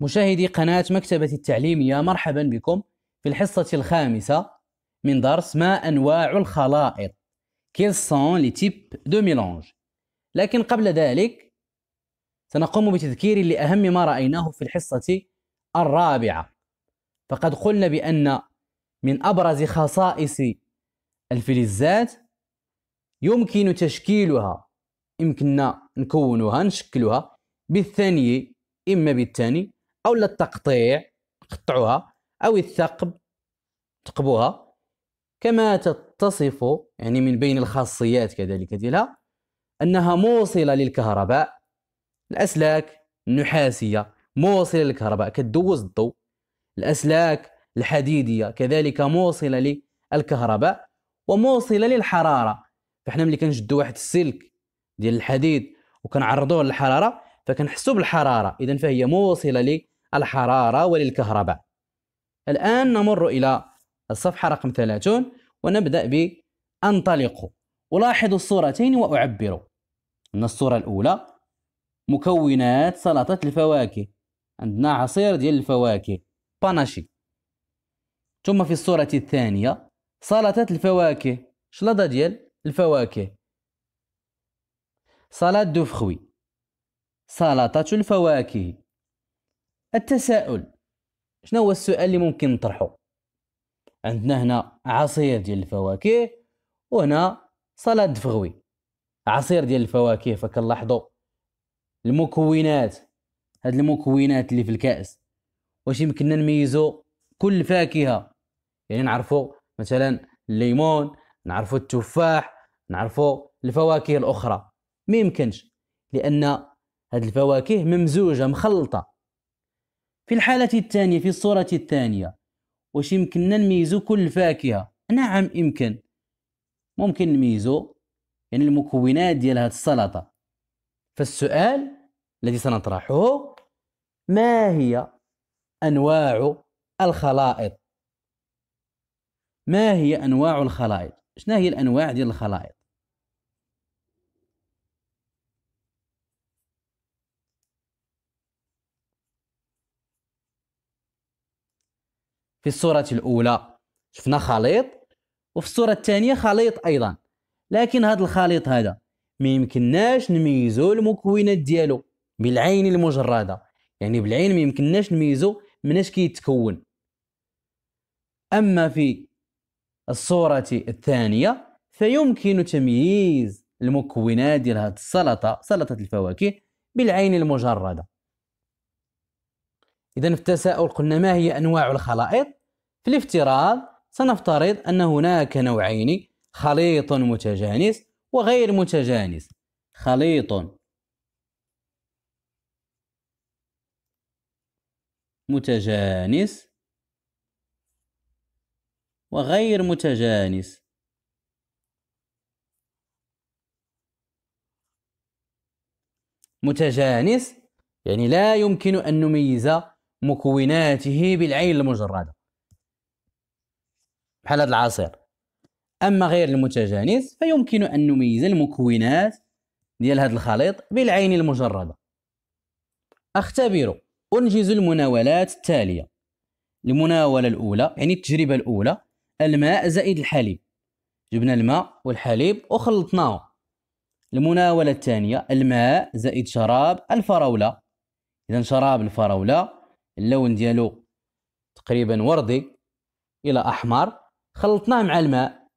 مشاهدي قناة مكتبة التعليم يا مرحبا بكم في الحصة الخامسة من درس ما أنواع الخلائط كيل سون لي تيب دو ميلونج لكن قبل ذلك سنقوم بتذكير لأهم ما رأيناه في الحصة الرابعة فقد قلنا بأن من أبرز خصائص الفلزات يمكن تشكيلها يمكننا نكونها نشكلها بالثاني إما بالثاني او للتقطيع قطعوها او الثقب ثقبوها كما تتصف يعني من بين الخاصيات كذلك ديالها انها موصله للكهرباء الاسلاك النحاسيه موصله للكهرباء كدوز الضوء الاسلاك الحديديه كذلك موصله للكهرباء وموصله للحراره فحنا ملي كنجدو واحد السلك ديال الحديد وكنعرضوه للحراره فكنحسوا بالحراره اذا فهي موصله الحرارة وللكهرباء الآن نمر إلى الصفحة رقم 30 ونبدأ بأنطلق ألاحظ الصورتين وأعبر أن الصورة الأولى مكونات سلطة الفواكه عندنا عصير ديال الفواكه باناشي ثم في الصورة الثانية سلطة الفواكه شلاضة ديال الفواكه سلطة دو فخوي سلطة الفواكه التساؤل شنو هو السؤال اللي ممكن نطرحه عندنا هنا عصير ديال الفواكه وهنا صلاد فغوي عصير ديال الفواكه فكنلاحظوا المكونات هاد المكونات اللي في الكاس واش يمكننا نميزوا كل فاكهه يعني نعرفوا مثلا الليمون نعرفوا التفاح نعرفوا الفواكه الاخرى ما يمكنش لان هاد الفواكه ممزوجه مخلطه في الحالة الثانية في الصورة الثانية واش يمكننا نميزو كل فاكهة نعم يمكن ممكن نميزو يعني المكونات ديال هذه السلطة فالسؤال الذي سنطرحه ما هي أنواع الخلائط ما هي أنواع الخلائط شنو هي الأنواع ديال الخلائط في الصورة الأولى شفنا خليط وفي الصورة الثانية خليط أيضا لكن هذا الخليط هذا ما يمكنناش نميزو المكونات ديالو بالعين المجردة يعني بالعين ما يمكنناش نميزو من اش كيتكون أما في الصورة الثانية فيمكن تمييز المكونات ديال هذه السلطة سلطة الفواكه بالعين المجردة إذا في التساؤل قلنا ما هي أنواع الخلائط؟ في الافتراض سنفترض أن هناك نوعين خليط متجانس وغير متجانس خليط متجانس وغير متجانس متجانس يعني لا يمكن أن نميز مكوناته بالعين المجردة بحال هذا العصير أما غير المتجانس فيمكن أن نميز المكونات ديال هذا الخليط بالعين المجردة أختبر أنجز المناولات التالية المناولة الأولى يعني التجربة الأولى الماء زائد الحليب جبنا الماء والحليب وخلطناه المناولة الثانية الماء زائد شراب الفراولة إذا شراب الفراولة اللون ديالو تقريبا وردي الى احمر خلطناه مع الماء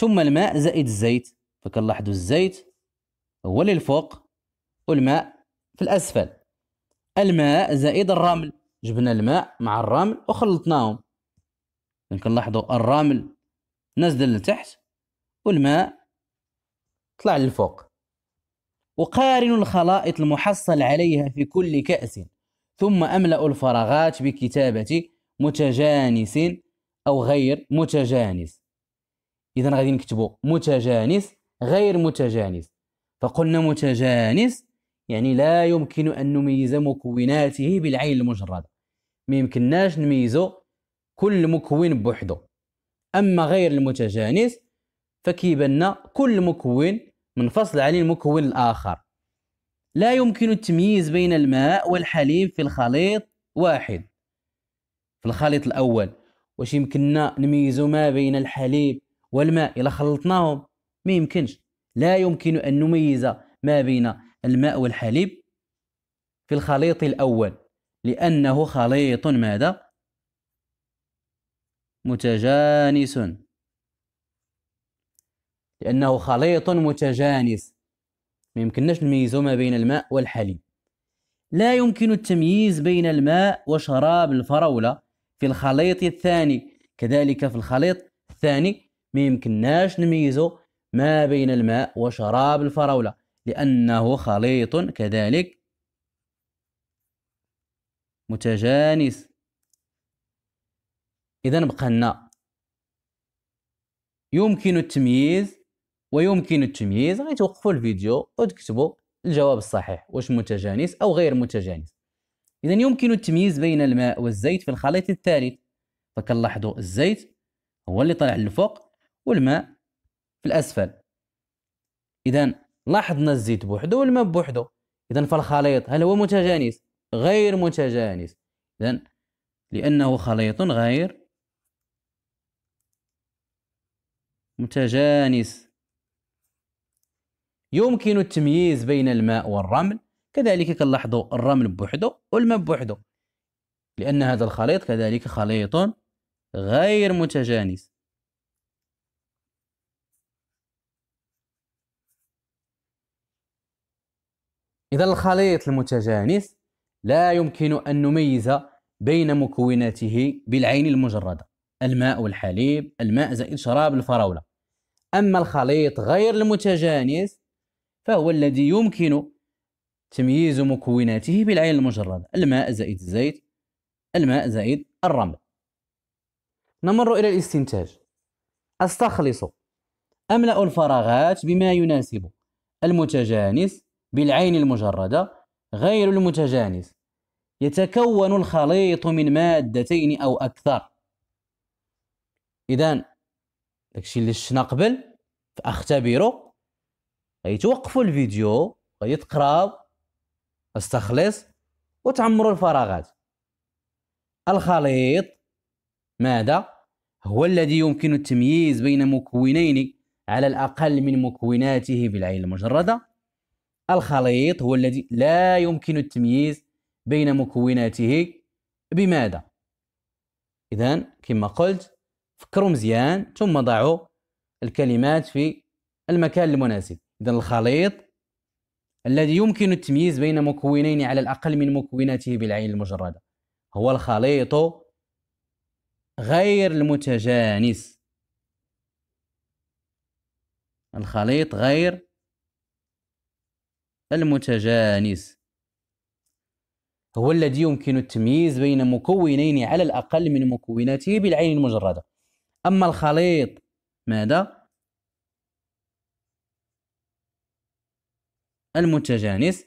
ثم الماء زائد الزيت فكنلاحظوا الزيت هو اللي الفوق والماء في الاسفل الماء زائد الرمل جبنا الماء مع الرمل وخلطناهم كنلاحظوا الرمل نزل لتحت والماء طلع للفوق وقارنوا الخلائط المحصل عليها في كل كأس ثم أملأ الفراغات بكتابة متجانس أو غير متجانس إذا غادي نكتبوا متجانس غير متجانس فقلنا متجانس يعني لا يمكن أن نميز مكوناته بالعين المجردة ما يمكنناش نميزو كل مكون بوحدو أما غير المتجانس فكيبنا كل مكون منفصل عن المكون الآخر لا يمكن التمييز بين الماء والحليب في الخليط واحد في الخليط الأول واش يمكننا نميزو ما بين الحليب والماء إلا خلطناهم ما يمكنش لا يمكن أن نميز ما بين الماء والحليب في الخليط الأول لأنه خليط ماذا؟ متجانس لأنه خليط متجانس ما يمكنناش نميزو ما بين الماء والحليب لا يمكن التمييز بين الماء وشراب الفراولة في الخليط الثاني كذلك في الخليط الثاني ما يمكنناش نميزو ما بين الماء وشراب الفراولة لأنه خليط كذلك متجانس إذا بقى لنا يمكن التمييز ويمكن التمييز غتوقفوا الفيديو وتكتبوا الجواب الصحيح واش متجانس او غير متجانس اذا يمكن التمييز بين الماء والزيت في الخليط الثالث فكنلاحظوا الزيت هو اللي طلع للفوق والماء في الاسفل اذا لاحظنا الزيت بوحدو والماء بوحدو اذا فالخليط هل هو متجانس غير متجانس اذا لانه خليط غير متجانس يمكن التمييز بين الماء والرمل كذلك كنلاحظوا الرمل بوحده والماء بوحده لأن هذا الخليط كذلك خليط غير متجانس إذا الخليط المتجانس لا يمكن أن نميز بين مكوناته بالعين المجردة الماء والحليب الماء زائد شراب الفراولة أما الخليط غير المتجانس فهو الذي يمكن تمييز مكوناته بالعين المجردة الماء زائد الزيت الماء زائد الرمل نمر إلى الاستنتاج أستخلص أملأ الفراغات بما يناسب المتجانس بالعين المجردة غير المتجانس يتكون الخليط من مادتين أو أكثر إذا داكشي اللي شفنا قبل فأختبره غيتوقفوا الفيديو غيتقراو استخلص وتعمروا الفراغات الخليط ماذا هو الذي يمكن التمييز بين مكونين على الأقل من مكوناته بالعين المجردة الخليط هو الذي لا يمكن التمييز بين مكوناته بماذا إذا كما قلت فكروا مزيان ثم ضعوا الكلمات في المكان المناسب إذا الخليط الذي يمكن التمييز بين مكونين على الأقل من مكوناته بالعين المجردة هو الخليط غير المتجانس الخليط غير المتجانس هو الذي يمكن التمييز بين مكونين على الأقل من مكوناته بالعين المجردة أما الخليط ماذا؟ المتجانس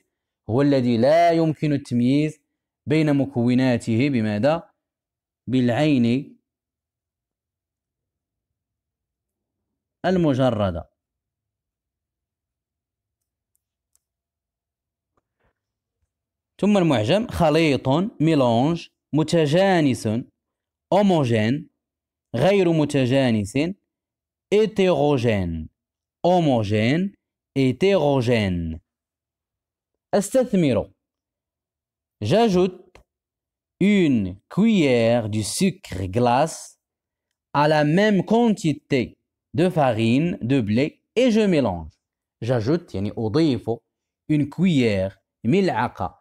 هو الذي لا يمكن التمييز بين مكوناته بماذا بالعين المجردة ثم المعجم خليط ميلونج متجانس هوموجين غير متجانس hétérogène هوموجين hétérogène J'ajoute une cuillère du sucre glace à la même quantité de farine, de blé et je mélange. J'ajoute, يعني اضيف une cuillère ملعقة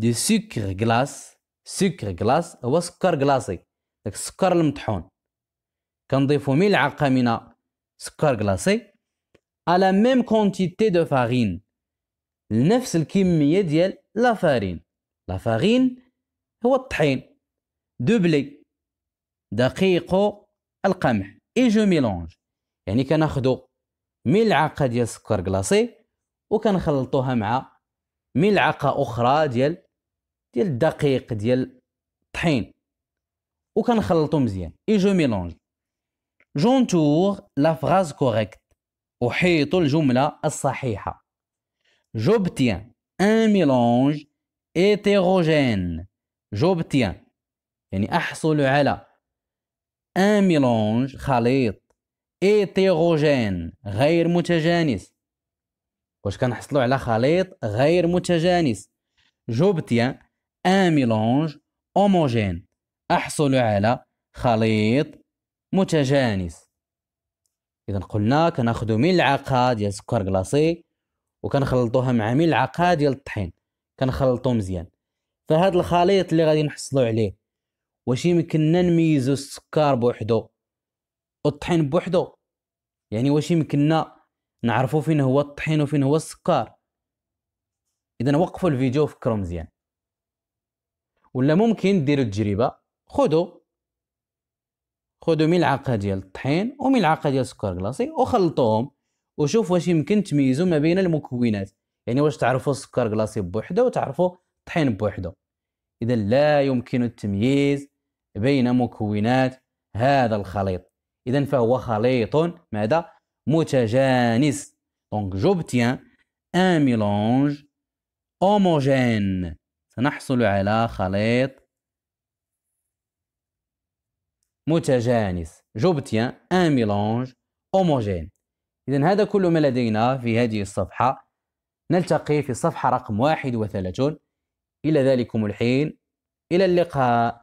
de sucre glace, sucre glace هو سكر glaçé داك السكر المطحون faut ملعقة من سكر à la même quantité de farine لنفس الكميه ديال لافارين لافارين هو الطحين دوبلي دقيق القمح اي جو ميلونج يعني كناخدو ملعقه ديال سكر كلاصي وكنخلطوها مع ملعقه اخرى ديال ديال الدقيق ديال الطحين وكنخلطو مزيان اي جو ميلونج جونتور لا فراز كوريكت احيط الجمله الصحيحه J'obtiens un mélange hétérogène. J'obtiens. يعني أحصل على un mélange خليط hétérogène غير متجانس. واش كنحصلوا على خليط غير متجانس. J'obtiens un mélange homogène. أحصل على خليط متجانس. إذا قلنا كناخدو ملعقة ديال سكر كلاصي وكنخلطوها مع ملعقه ديال الطحين كنخلطو مزيان فهاد الخليط اللي غادي نحصلو عليه واش يمكننا نميزو السكر بوحدو والطحين بوحدو يعني واش يمكننا نعرفو فين هو الطحين وفين هو السكر اذا وقفوا الفيديو وفكروا مزيان ولا ممكن ديروا تجربه خذوا خذوا ملعقه ديال الطحين وملعقه ديال السكر كلاصي وخلطوهم وشوف واش يمكن تميزوا ما بين المكونات يعني واش تعرفوا السكر كلاصي بوحده وتعرفوا الطحين بوحده اذا لا يمكن التمييز بين مكونات هذا الخليط اذا فهو خليط ماذا متجانس دونك جوبتيان ان ميلونج هوموجين سنحصل على خليط متجانس جوبتيان ان ميلونج هوموجين إذا هذا كل ما لدينا في هذه الصفحة نلتقي في الصفحة رقم 31 إلى ذلكم الحين إلى اللقاء